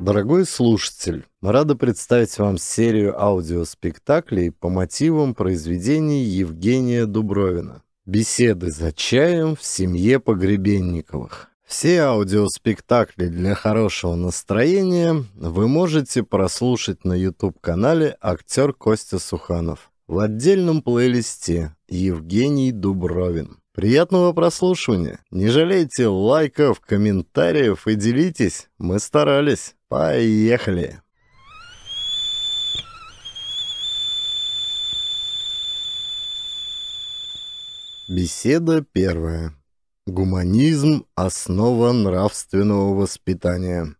Дорогой слушатель, рада представить вам серию аудиоспектаклей по мотивам произведений Евгения Дубровина. Беседы за чаем в семье Погребенниковых. Все аудиоспектакли для хорошего настроения вы можете прослушать на YouTube-канале «Актер Костя Суханов» в отдельном плейлисте «Евгений Дубровин». Приятного прослушивания. Не жалейте лайков, комментариев и делитесь. Мы старались. Поехали. Беседа первая. Гуманизм – основа нравственного воспитания.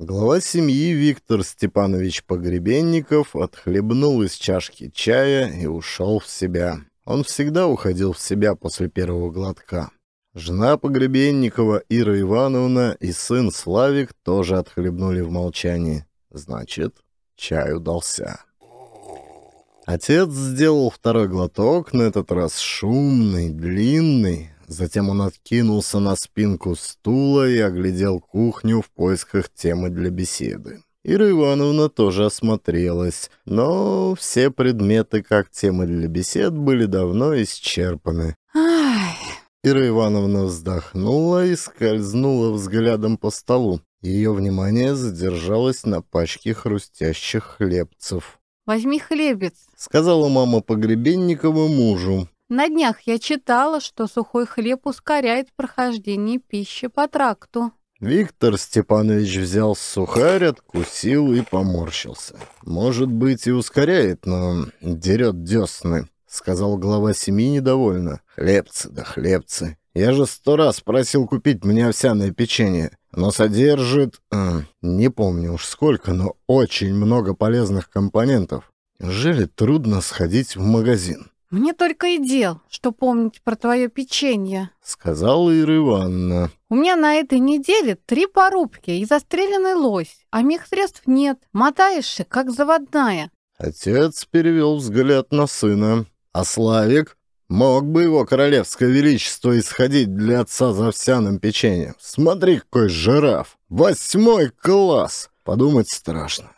Глава семьи Виктор Степанович Погребенников отхлебнул из чашки чая и ушел в себя. Он всегда уходил в себя после первого глотка. Жена Погребенникова Ира Ивановна и сын Славик тоже отхлебнули в молчании. Значит, чай удался. Отец сделал второй глоток, на этот раз шумный, длинный, Затем он откинулся на спинку стула и оглядел кухню в поисках темы для беседы. Ира Ивановна тоже осмотрелась, но все предметы, как темы для бесед, были давно исчерпаны. Ай. Ира Ивановна вздохнула и скользнула взглядом по столу. Ее внимание задержалось на пачке хрустящих хлебцев. «Возьми хлебец», — сказала мама Погребенникова мужу. На днях я читала, что сухой хлеб ускоряет прохождение пищи по тракту. Виктор Степанович взял сухарь, откусил и поморщился. «Может быть, и ускоряет, но дерет десны», — сказал глава семьи недовольно. «Хлебцы да хлебцы. Я же сто раз просил купить мне овсяное печенье. Оно содержит... Э, не помню уж сколько, но очень много полезных компонентов. Жили трудно сходить в магазин?» «Мне только и дел, что помнить про твое печенье», — сказала Ира Ивановна. «У меня на этой неделе три порубки и застреленный лось, а мех нет, мотаешься, как заводная». Отец перевел взгляд на сына. «А Славик? Мог бы его королевское величество исходить для отца за овсяным печеньем. Смотри, какой жираф! Восьмой класс! Подумать страшно.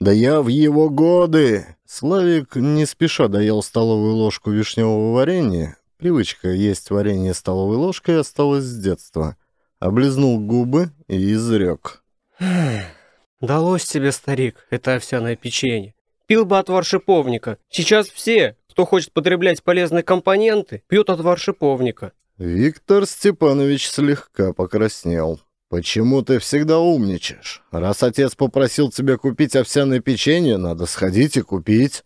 Да я в его годы!» Славик не спеша доел столовую ложку вишневого варенья. Привычка есть варенье столовой ложкой осталась с детства. Облизнул губы и изрек. «Далось тебе, старик, это овсяное печенье. Пил бы отвар шиповника. Сейчас все, кто хочет потреблять полезные компоненты, пьют отвар шиповника». Виктор Степанович слегка покраснел. «Почему ты всегда умничаешь? Раз отец попросил тебя купить овсяное печенье, надо сходить и купить».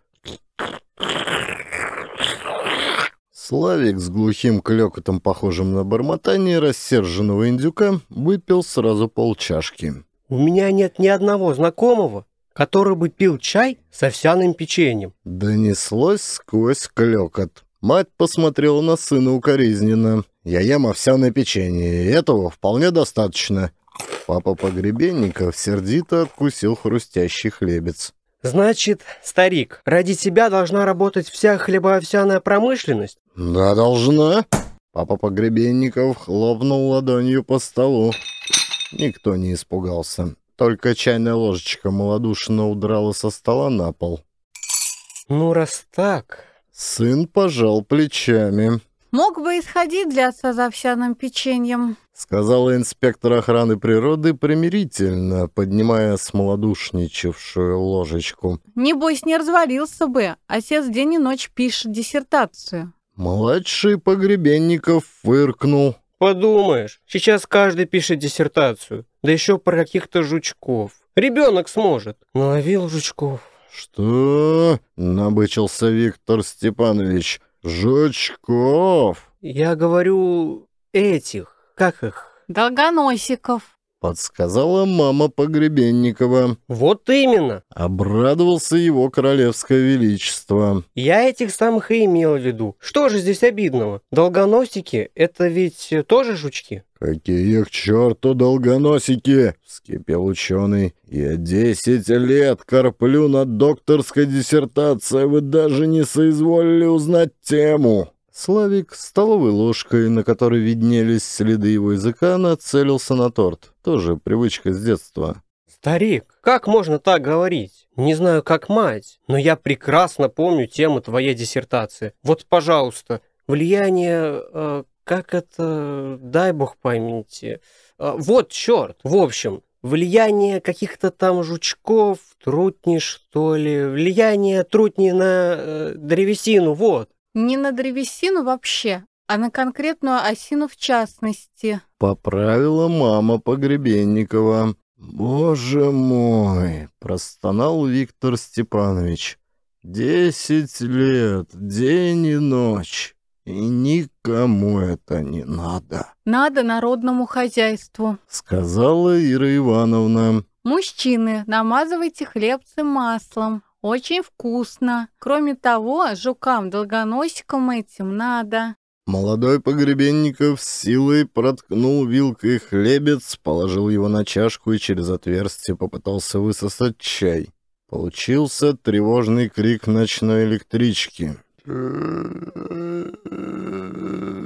Славик с глухим клёкотом, похожим на бормотание рассерженного индюка, выпил сразу полчашки. «У меня нет ни одного знакомого, который бы пил чай с овсяным печеньем». Донеслось сквозь клёкот. Мать посмотрела на сына укоризненно. Я ем овсяное печенье, и этого вполне достаточно». Папа Погребенников сердито откусил хрустящий хлебец. «Значит, старик, ради тебя должна работать вся хлебоовсяная промышленность?» «Да, должна». Папа Погребенников хлопнул ладонью по столу. Никто не испугался. Только чайная ложечка малодушно удрала со стола на пол. «Ну, раз так...» Сын пожал плечами. Мог бы исходить для отца за овсяным печеньем, сказала инспектор охраны природы примирительно, поднимая смолодушничавшую ложечку. Небось, не развалился бы. Отец день и ночь пишет диссертацию. Младший погребенников фыркнул. Подумаешь, сейчас каждый пишет диссертацию, да еще про каких-то жучков. Ребенок сможет. Наловил жучков. Что? Набычился Виктор Степанович. «Жучков!» «Я говорю этих, как их?» «Долгоносиков». — подсказала мама Погребенникова. «Вот именно!» — обрадовался его королевское величество. «Я этих самых и имел в виду. Что же здесь обидного? Долгоносики — это ведь тоже жучки?» «Какие к черту долгоносики!» — вскипел ученый. «Я десять лет корплю над докторской диссертацией, вы даже не соизволили узнать тему!» Славик столовой ложкой, на которой виднелись следы его языка, нацелился на торт. Тоже привычка с детства. «Старик, как можно так говорить? Не знаю, как мать, но я прекрасно помню тему твоей диссертации. Вот, пожалуйста, влияние... Э, как это... Дай бог памяти. Э, вот черт! В общем, влияние каких-то там жучков, трутни, что ли, влияние трутни на э, древесину, вот. Не на древесину вообще, а на конкретную осину в частности. Поправила мама Погребенникова. «Боже мой!» — простонал Виктор Степанович. «Десять лет, день и ночь, и никому это не надо». «Надо народному хозяйству», — сказала Ира Ивановна. «Мужчины, намазывайте хлебцы маслом, очень вкусно. Кроме того, жукам-долгоносикам этим надо. Молодой Погребенников силой проткнул вилкой хлебец, положил его на чашку и через отверстие попытался высосать чай. Получился тревожный крик ночной электрички.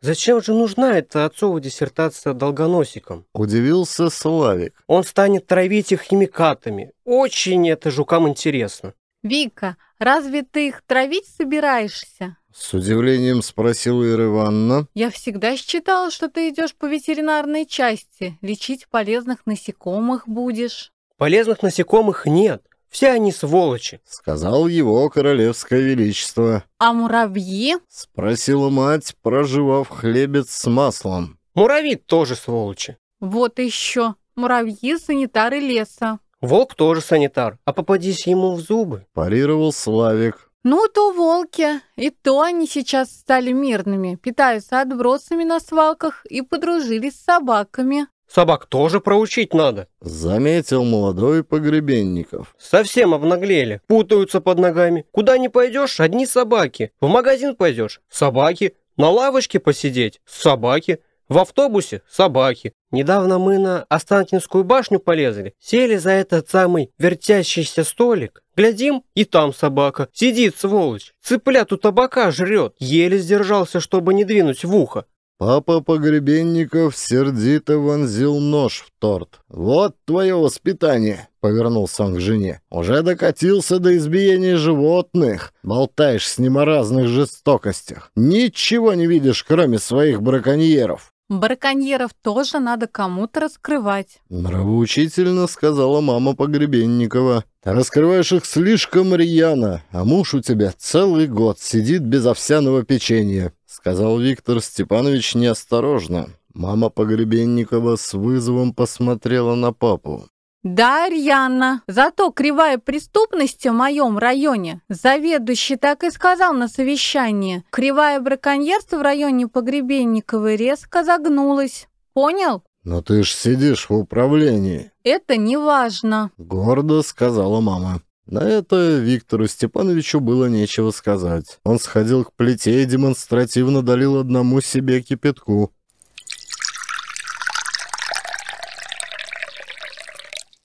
Зачем же нужна эта отцова диссертация долгоносикам? Удивился Славик. Он станет травить их химикатами. Очень это жукам интересно. Вика, разве ты их травить собираешься? С удивлением спросила Ира Ивановна. Я всегда считала, что ты идешь по ветеринарной части. Лечить полезных насекомых будешь. Полезных насекомых нет. Все они сволочи», — сказал его королевское величество. «А муравьи?» — спросила мать, проживав хлебец с маслом. «Муравьи тоже сволочи». «Вот еще. Муравьи — санитары леса». «Волк тоже санитар, а попадись ему в зубы», — парировал Славик. «Ну, то волки. И то они сейчас стали мирными, питаются отбросами на свалках и подружились с собаками». Собак тоже проучить надо. Заметил молодой погребенников. Совсем обнаглели, путаются под ногами. Куда не пойдешь, одни собаки. В магазин пойдешь, собаки. На лавочке посидеть, собаки. В автобусе собаки. Недавно мы на Останкинскую башню полезли, сели за этот самый вертящийся столик. Глядим, и там собака. Сидит, сволочь. Цыплят у табака жрет. Еле сдержался, чтобы не двинуть в ухо. Папа Погребенников сердито вонзил нож в торт. «Вот твое воспитание!» — повернулся он к жене. «Уже докатился до избиения животных. Болтаешь с ним о разных жестокостях. Ничего не видишь, кроме своих браконьеров». «Браконьеров тоже надо кому-то раскрывать», — нравоучительно сказала мама Погребенникова. «Ты раскрываешь их слишком рьяно, а муж у тебя целый год сидит без овсяного печенья сказал Виктор Степанович неосторожно. Мама Погребенникова с вызовом посмотрела на папу. «Да, Арьяна, зато кривая преступности в моем районе. Заведующий так и сказал на совещании. Кривая браконьерство в районе Погребенниковой резко загнулась. Понял?» «Но ты ж сидишь в управлении». «Это не важно», — гордо сказала мама. На это Виктору Степановичу было нечего сказать. Он сходил к плите и демонстративно долил одному себе кипятку.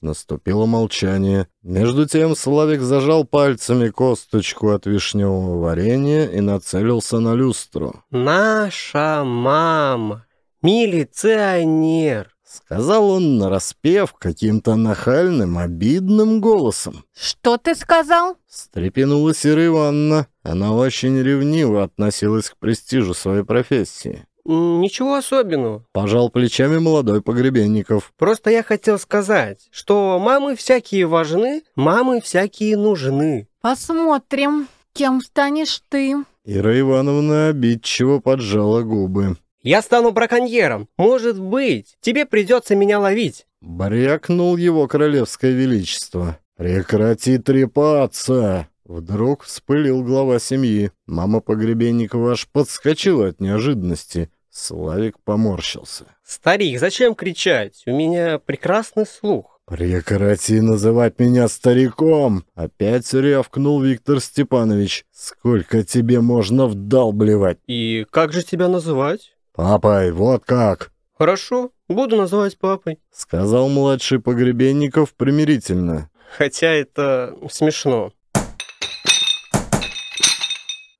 Наступило молчание. Между тем Славик зажал пальцами косточку от вишневого варенья и нацелился на люстру. «Наша мама! Милиционер! Сказал он, нараспев, каким-то нахальным, обидным голосом. «Что ты сказал?» Стрепенулась Ира Ивановна. Она очень ревниво относилась к престижу своей профессии. «Ничего особенного», — пожал плечами молодой Погребенников. «Просто я хотел сказать, что мамы всякие важны, мамы всякие нужны». «Посмотрим, кем станешь ты». Ира Ивановна обидчиво поджала губы. Я стану браконьером. Может быть, тебе придется меня ловить». Брякнул его королевское величество. «Прекрати трепаться!» Вдруг вспылил глава семьи. Мама погребенника ваш подскочила от неожиданности. Славик поморщился. «Старик, зачем кричать? У меня прекрасный слух». «Прекрати называть меня стариком!» Опять рявкнул Виктор Степанович. «Сколько тебе можно вдалбливать?» «И как же тебя называть?» «Папой, вот как!» «Хорошо, буду называть папой», — сказал младший погребенников примирительно. «Хотя это смешно».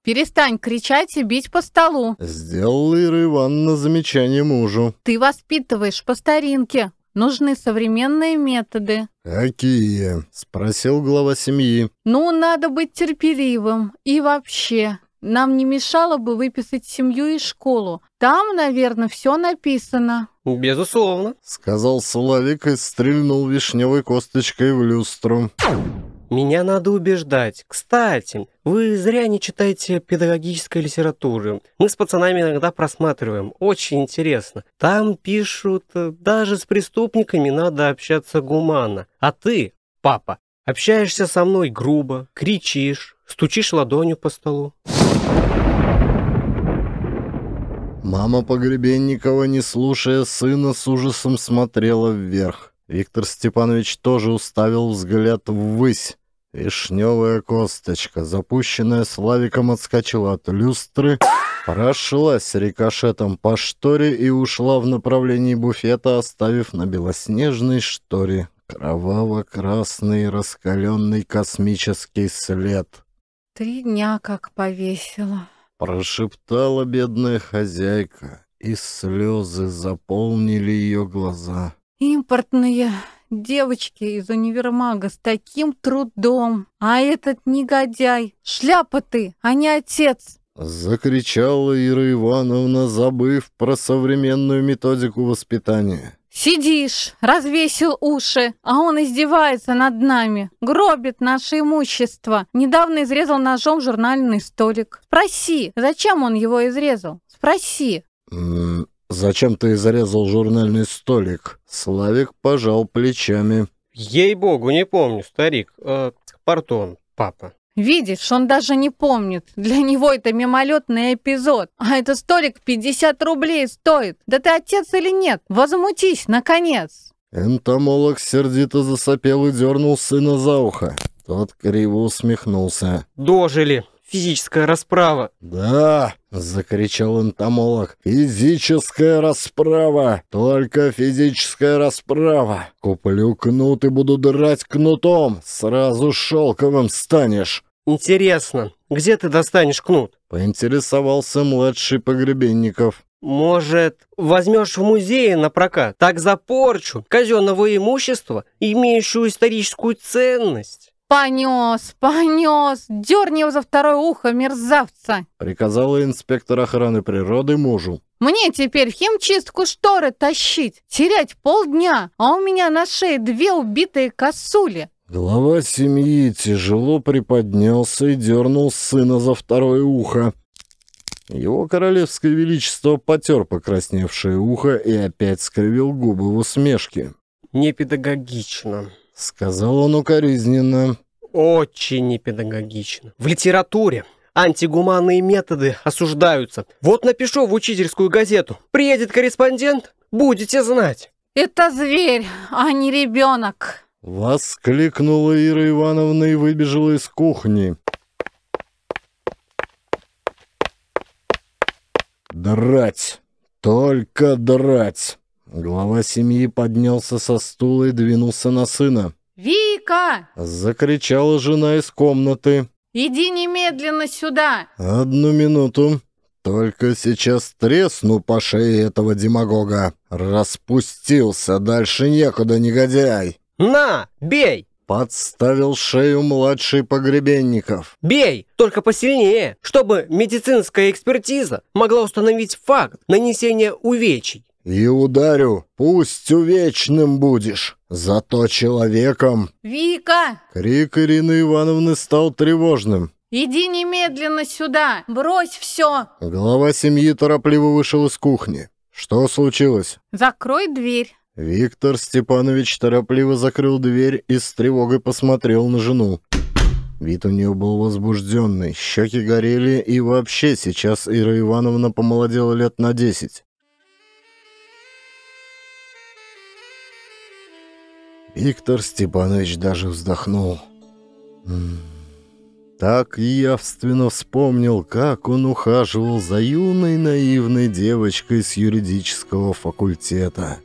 «Перестань кричать и бить по столу!» Сделал Ира Ивановна замечание мужу. «Ты воспитываешь по старинке. Нужны современные методы». «Какие?» — спросил глава семьи. «Ну, надо быть терпеливым. И вообще, нам не мешало бы выписать семью и школу. Там, наверное, все написано». «Безусловно», — сказал Соловик и стрельнул вишневой косточкой в люстру. «Меня надо убеждать. Кстати, вы зря не читаете педагогической литературы. Мы с пацанами иногда просматриваем. Очень интересно. Там пишут, э, даже с преступниками надо общаться гуманно. А ты, папа, общаешься со мной грубо, кричишь, стучишь ладонью по столу». Мама Погребенникова, не слушая сына, с ужасом смотрела вверх. Виктор Степанович тоже уставил взгляд ввысь. Вишневая косточка, запущенная Славиком, отскочила от люстры, прошлась рикошетом по шторе и ушла в направлении буфета, оставив на белоснежной шторе кроваво-красный раскаленный космический след. «Три дня как повесила», Прошептала бедная хозяйка, и слезы заполнили ее глаза. «Импортные девочки из универмага с таким трудом, а этот негодяй, шляпа ты, а не отец!» Закричала Ира Ивановна, забыв про современную методику воспитания. Сидишь, развесил уши, а он издевается над нами, гробит наше имущество. Недавно изрезал ножом журнальный столик. Спроси, зачем он его изрезал? Спроси. Зачем ты изрезал журнальный столик? Славик пожал плечами. Ей-богу, не помню, старик. Э, пардон, папа. Видишь, он даже не помнит. Для него это мимолетный эпизод. А этот столик 50 рублей стоит. Да ты отец или нет? Возмутись, наконец!» Энтомолог сердито засопел и дернул сына за ухо. Тот криво усмехнулся. «Дожили!» физическая расправа. Да, закричал энтомолог. Физическая расправа, только физическая расправа. Куплю кнут и буду драть кнутом, сразу шелковым станешь. Интересно, где ты достанешь кнут? Поинтересовался младший погребенников. Может, возьмешь в музее на прокат? Так за порчу казенного имущества, имеющего историческую ценность. «Понес, понес! Дерни его за второе ухо, мерзавца!» Приказала инспектор охраны природы мужу. «Мне теперь в химчистку шторы тащить, терять полдня, а у меня на шее две убитые косули!» Глава семьи тяжело приподнялся и дернул сына за второе ухо. Его королевское величество потер покрасневшее ухо и опять скривил губы в усмешке. «Непедагогично», — сказал он укоризненно. «Очень непедагогично. В литературе антигуманные методы осуждаются. Вот напишу в учительскую газету. Приедет корреспондент, будете знать». «Это зверь, а не ребенок», — воскликнула Ира Ивановна и выбежала из кухни. «Драть! Только драть!» Глава семьи поднялся со стула и двинулся на сына. «Вика!» — закричала жена из комнаты. «Иди немедленно сюда!» «Одну минуту!» Только сейчас тресну по шее этого демагога. Распустился, дальше некуда, негодяй. На, бей! Подставил шею младший погребенников. Бей, только посильнее, чтобы медицинская экспертиза могла установить факт нанесения увечий и ударю, пусть увечным будешь, зато человеком!» «Вика!» Крик Ирины Ивановны стал тревожным. «Иди немедленно сюда! Брось все!» Глава семьи торопливо вышел из кухни. «Что случилось?» «Закрой дверь!» Виктор Степанович торопливо закрыл дверь и с тревогой посмотрел на жену. Вид у нее был возбужденный, щеки горели, и вообще сейчас Ира Ивановна помолодела лет на десять. Виктор Степанович даже вздохнул. Так явственно вспомнил, как он ухаживал за юной наивной девочкой с юридического факультета.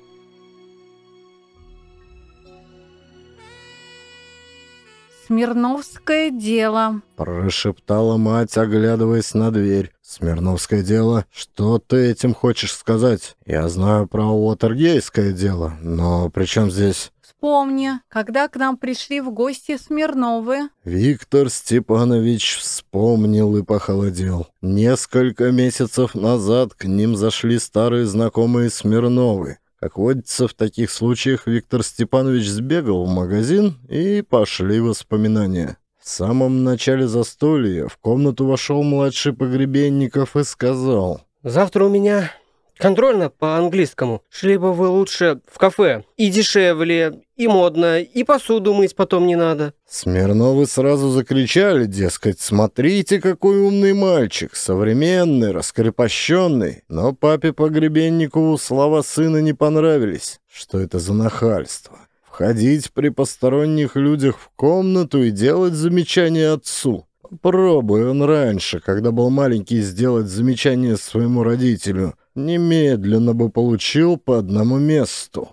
«Смирновское дело», – прошептала мать, оглядываясь на дверь. «Смирновское дело? Что ты этим хочешь сказать? Я знаю про Уотергейское дело, но при чем здесь...» «Вспомни, когда к нам пришли в гости Смирновы...» Виктор Степанович вспомнил и похолодел. Несколько месяцев назад к ним зашли старые знакомые Смирновы. Как водится, в таких случаях Виктор Степанович сбегал в магазин, и пошли воспоминания. В самом начале застолья в комнату вошел младший погребенников и сказал. «Завтра у меня контрольно по английскому. Шли бы вы лучше в кафе. И дешевле, и модно, и посуду мыть потом не надо». Смирновы сразу закричали, дескать, «Смотрите, какой умный мальчик! Современный, раскрепощенный!» Но папе-погребенникову слова сына не понравились. Что это за нахальство? Ходить при посторонних людях в комнату и делать замечания отцу. Попробуй он раньше, когда был маленький, сделать замечание своему родителю. Немедленно бы получил по одному месту.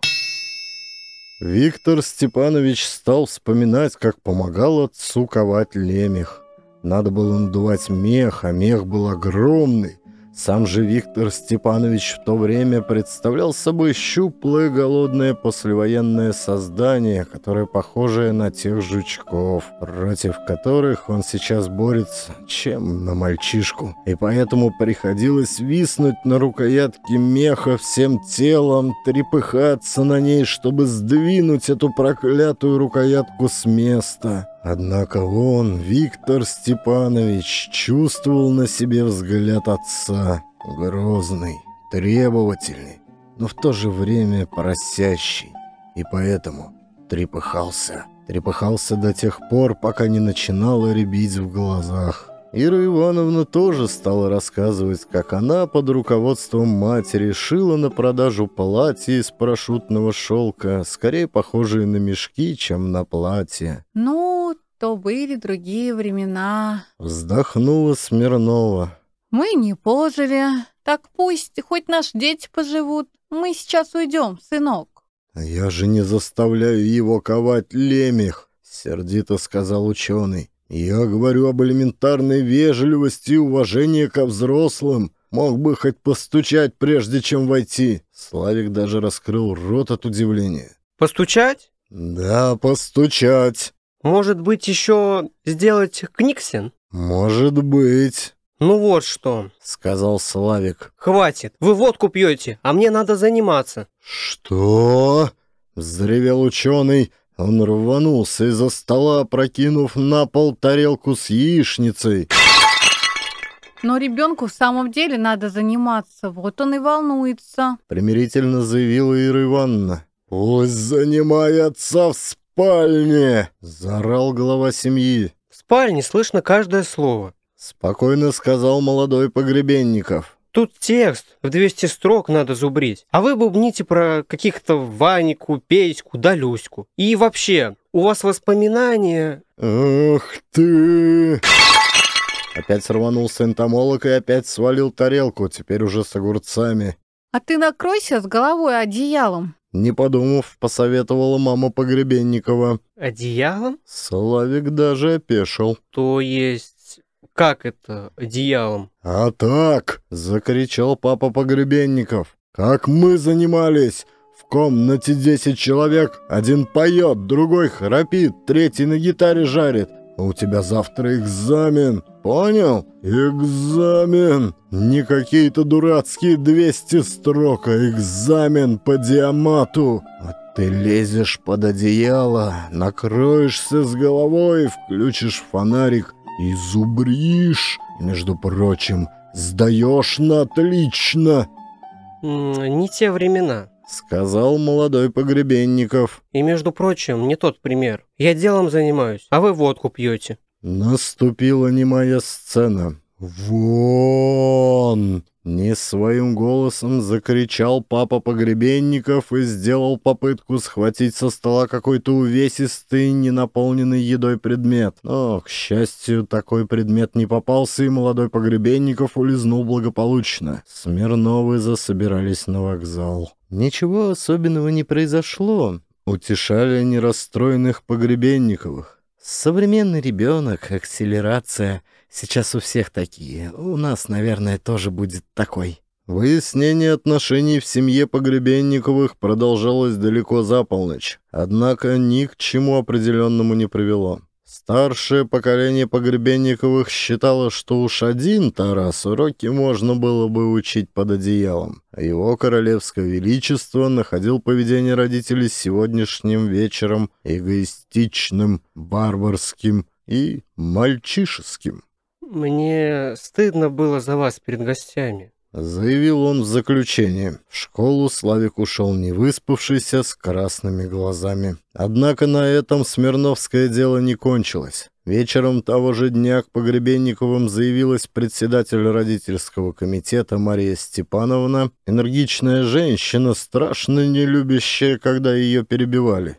Виктор Степанович стал вспоминать, как помогал отцу ковать лемех. Надо было надувать мех, а мех был огромный. Сам же Виктор Степанович в то время представлял собой щуплое голодное послевоенное создание, которое похожее на тех жучков, против которых он сейчас борется, чем на мальчишку. И поэтому приходилось виснуть на рукоятке меха всем телом, трепыхаться на ней, чтобы сдвинуть эту проклятую рукоятку с места. Однако он, Виктор Степанович, чувствовал на себе взгляд отца, грозный, требовательный, но в то же время просящий, и поэтому трепыхался. Трепыхался до тех пор, пока не начинало рябить в глазах. Ира Ивановна тоже стала рассказывать, как она под руководством матери шила на продажу платье из парашютного шелка, скорее похожие на мешки, чем на платье. «Ну, то были другие времена», — вздохнула Смирнова. «Мы не пожили, так пусть хоть наши дети поживут. Мы сейчас уйдем, сынок». «Я же не заставляю его ковать лемех», — сердито сказал ученый. Я говорю об элементарной вежливости и уважении ко взрослым. Мог бы хоть постучать, прежде чем войти. Славик даже раскрыл рот от удивления. Постучать? Да, постучать. Может быть, еще сделать книгсен? Может быть. «Ну вот что», — сказал Славик. «Хватит, вы водку пьете, а мне надо заниматься». «Что?» — взревел ученый. Он рванулся из-за стола, прокинув на пол тарелку с яичницей. Но ребенку в самом деле надо заниматься, вот он и волнуется. Примирительно заявила Ира Ивановна. «Пусть занимается в спальне!» – заорал глава семьи. «В спальне слышно каждое слово», – спокойно сказал молодой погребенников. Тут текст в 200 строк надо зубрить, а вы бубните про каких-то Ванику, Петьку да И вообще, у вас воспоминания... Ах ты... Опять сорванулся энтомолог и опять свалил тарелку, теперь уже с огурцами. А ты накройся с головой одеялом. Не подумав, посоветовала мама Погребенникова. Одеялом? Славик даже опешил. То есть как это одеялом? А так, закричал папа Погребенников. Как мы занимались? В комнате 10 человек. Один поет, другой храпит, третий на гитаре жарит. А у тебя завтра экзамен. Понял? Экзамен. Не какие-то дурацкие 200 строк, а экзамен по диамату. А ты лезешь под одеяло, накроешься с головой, включишь фонарик и и, между прочим, сдаешь на отлично!» «Не те времена», — сказал молодой погребенников. «И, между прочим, не тот пример. Я делом занимаюсь, а вы водку пьете». Наступила немая сцена. «Вон!» Не своим голосом закричал папа погребенников и сделал попытку схватить со стола какой-то увесистый, ненаполненный едой предмет. Но, к счастью, такой предмет не попался, и молодой погребенников улизнул благополучно. Смирновы засобирались на вокзал. Ничего особенного не произошло, утешали они расстроенных погребенниковых. Современный ребенок, акселерация — Сейчас у всех такие. У нас, наверное, тоже будет такой». Выяснение отношений в семье Погребенниковых продолжалось далеко за полночь, однако ни к чему определенному не привело. Старшее поколение Погребенниковых считало, что уж один Тарас уроки можно было бы учить под одеялом. А его королевское величество находил поведение родителей сегодняшним вечером эгоистичным, барбарским и мальчишеским. «Мне стыдно было за вас перед гостями», — заявил он в заключении. В школу Славик ушел не выспавшийся, с красными глазами. Однако на этом Смирновское дело не кончилось. Вечером того же дня к Погребенниковым заявилась председатель родительского комитета Мария Степановна, энергичная женщина, страшно не любящая, когда ее перебивали.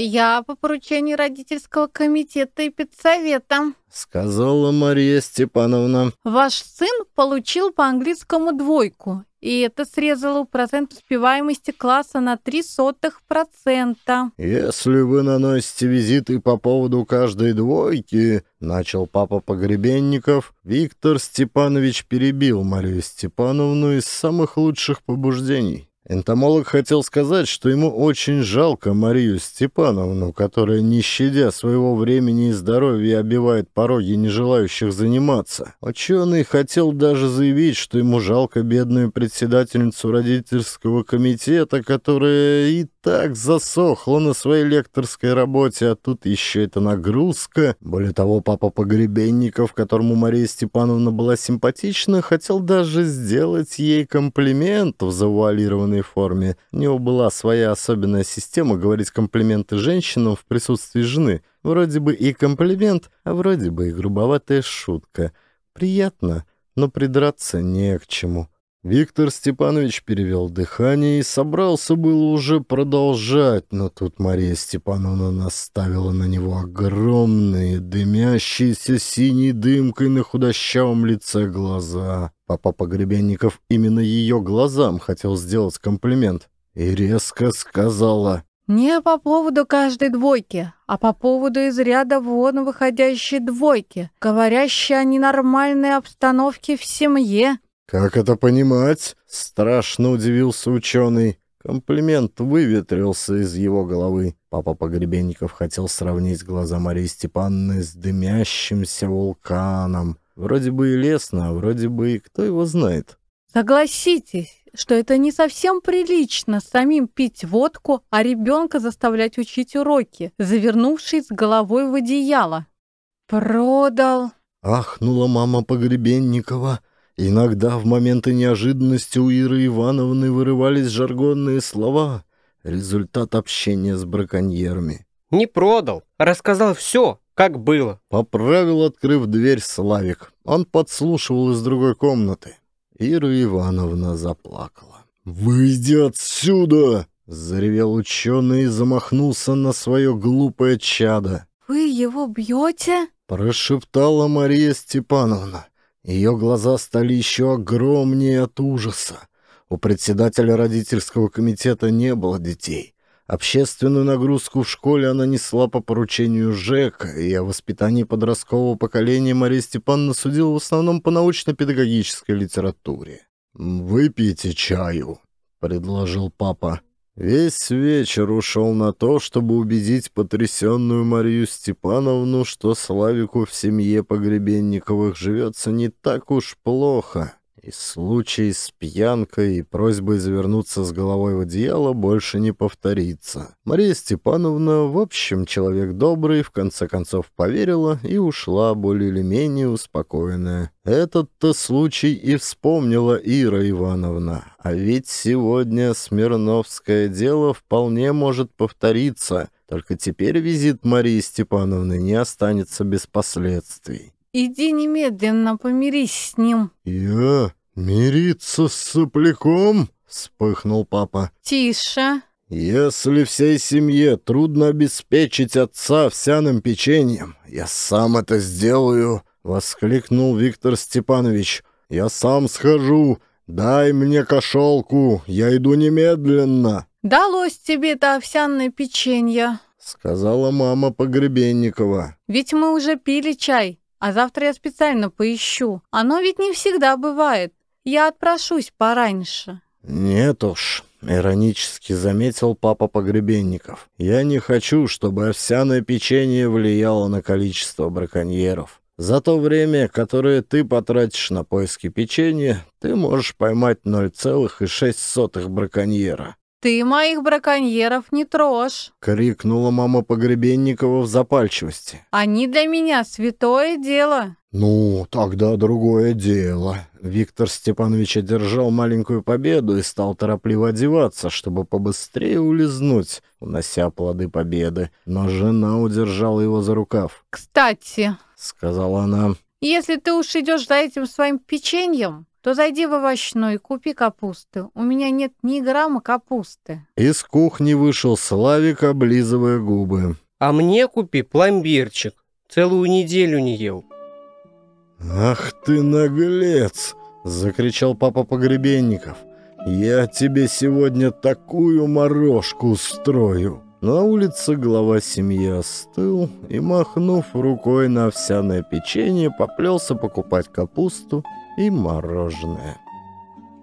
«Я по поручению родительского комитета и педсовета», — сказала Мария Степановна. «Ваш сын получил по английскому двойку, и это срезало процент успеваемости класса на три сотых процента». «Если вы наносите визиты по поводу каждой двойки», — начал папа Погребенников, Виктор Степанович перебил Марию Степановну из самых лучших побуждений. Энтомолог хотел сказать, что ему очень жалко Марию Степановну, которая, не щадя своего времени и здоровья, обивает пороги нежелающих заниматься. Ученый хотел даже заявить, что ему жалко бедную председательницу родительского комитета, которая и так засохла на своей лекторской работе, а тут еще эта нагрузка. Более того, папа Погребенников, которому Мария Степановна была симпатична, хотел даже сделать ей комплимент в завуалированной военной форме. У него была своя особенная система говорить комплименты женщинам в присутствии жены. Вроде бы и комплимент, а вроде бы и грубоватая шутка. Приятно, но придраться не к чему. Виктор Степанович перевел дыхание и собрался было уже продолжать, но тут Мария Степановна наставила на него огромные, дымящиеся синей дымкой на худощавом лице глаза. Папа Погребенников именно ее глазам хотел сделать комплимент и резко сказала «Не по поводу каждой двойки, а по поводу из ряда вон выходящей двойки, говорящей о ненормальной обстановке в семье, «Как это понимать?» — страшно удивился ученый. Комплимент выветрился из его головы. Папа Погребенников хотел сравнить глаза Марии Степанны с дымящимся вулканом. Вроде бы и лестно, а вроде бы и кто его знает. Согласитесь, что это не совсем прилично самим пить водку, а ребенка заставлять учить уроки, завернувшись головой в одеяло. Продал. Ахнула мама Погребенникова. Иногда в моменты неожиданности у Иры Ивановны вырывались жаргонные слова. Результат общения с браконьерами. «Не продал. Рассказал все, как было». Поправил, открыв дверь, Славик. Он подслушивал из другой комнаты. Ира Ивановна заплакала. «Выйди отсюда!» — заревел ученый и замахнулся на свое глупое чадо. «Вы его бьете?» — прошептала Мария Степановна. Ее глаза стали еще огромнее от ужаса. У председателя родительского комитета не было детей. Общественную нагрузку в школе она несла по поручению Жека, и о воспитании подросткового поколения Мария Степановна судила в основном по научно-педагогической литературе. «Выпейте чаю», — предложил папа. Весь вечер ушел на то, чтобы убедить потрясенную Марию Степановну, что Славику в семье Погребенниковых живется не так уж плохо — и случай с пьянкой и просьбой завернуться с головой в одеяло больше не повторится. Мария Степановна, в общем, человек добрый, в конце концов поверила и ушла более или менее успокоенная. Этот-то случай и вспомнила Ира Ивановна. А ведь сегодня Смирновское дело вполне может повториться, только теперь визит Марии Степановны не останется без последствий. Иди немедленно, помирись с ним. Я? «Мириться с сопляком?» — вспыхнул папа. «Тише!» «Если всей семье трудно обеспечить отца овсяным печеньем, я сам это сделаю!» — воскликнул Виктор Степанович. «Я сам схожу! Дай мне кошелку! Я иду немедленно!» «Далось тебе это овсяное печенье!» — сказала мама Погребенникова. «Ведь мы уже пили чай, а завтра я специально поищу. Оно ведь не всегда бывает. Я отпрошусь пораньше». «Нет уж», — иронически заметил папа погребенников. «Я не хочу, чтобы овсяное печенье влияло на количество браконьеров. За то время, которое ты потратишь на поиски печенья, ты можешь поймать 0,06 браконьера. «Ты моих браконьеров не трожь!» — крикнула мама Погребенникова в запальчивости. «Они для меня святое дело!» «Ну, тогда другое дело!» Виктор Степанович одержал маленькую победу и стал торопливо одеваться, чтобы побыстрее улизнуть, унося плоды победы. Но жена удержала его за рукав. «Кстати!» — сказала она. «Если ты уж идешь за этим своим печеньем, то зайди в овощной и купи капусты. У меня нет ни грамма капусты». Из кухни вышел Славик, облизывая губы. «А мне купи пломбирчик. Целую неделю не ел». «Ах ты наглец!» — закричал папа Погребенников. «Я тебе сегодня такую морожку устрою!» На улице глава семьи остыл и, махнув рукой на овсяное печенье, поплелся покупать капусту и мороженое.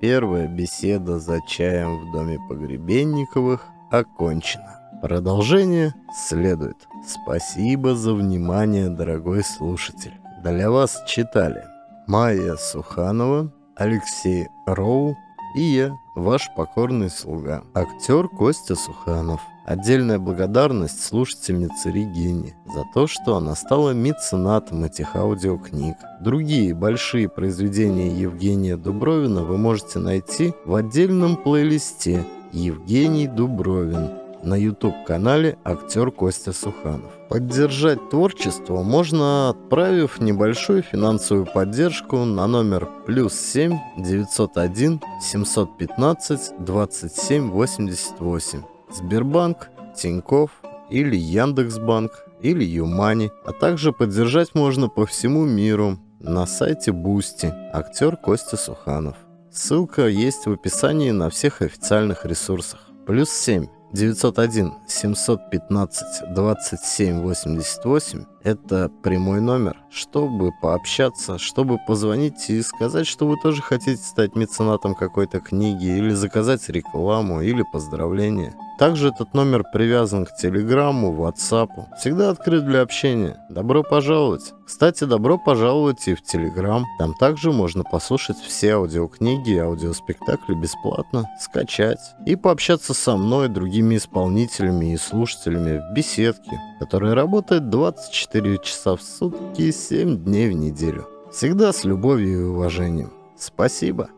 Первая беседа за чаем в доме Погребенниковых окончена. Продолжение следует. Спасибо за внимание, дорогой слушатель. Для вас читали Майя Суханова, Алексей Роу, и я, ваш покорный слуга, актер Костя Суханов. Отдельная благодарность слушательнице Регине за то, что она стала меценатом этих аудиокниг. Другие большие произведения Евгения Дубровина вы можете найти в отдельном плейлисте «Евгений Дубровин» на YouTube-канале актер Костя Суханов. Поддержать творчество можно, отправив небольшую финансовую поддержку на номер плюс 7 901 715 27 88. Сбербанк, Тиньков или Яндекс.Банк или Юмани, а также поддержать можно по всему миру на сайте Бусти актер Костя Суханов. Ссылка есть в описании на всех официальных ресурсах. Плюс 7 901 715 27 88 это прямой номер, чтобы пообщаться, чтобы позвонить и сказать, что вы тоже хотите стать меценатом какой-то книги, или заказать рекламу, или поздравление. Также этот номер привязан к Телеграмму, Ватсапу. Всегда открыт для общения. Добро пожаловать! Кстати, добро пожаловать и в Телеграм. Там также можно послушать все аудиокниги и аудиоспектакли бесплатно, скачать и пообщаться со мной, другими исполнителями и слушателями в беседке, которая работает 24 24 часа в сутки, 7 дней в неделю. Всегда с любовью и уважением. Спасибо.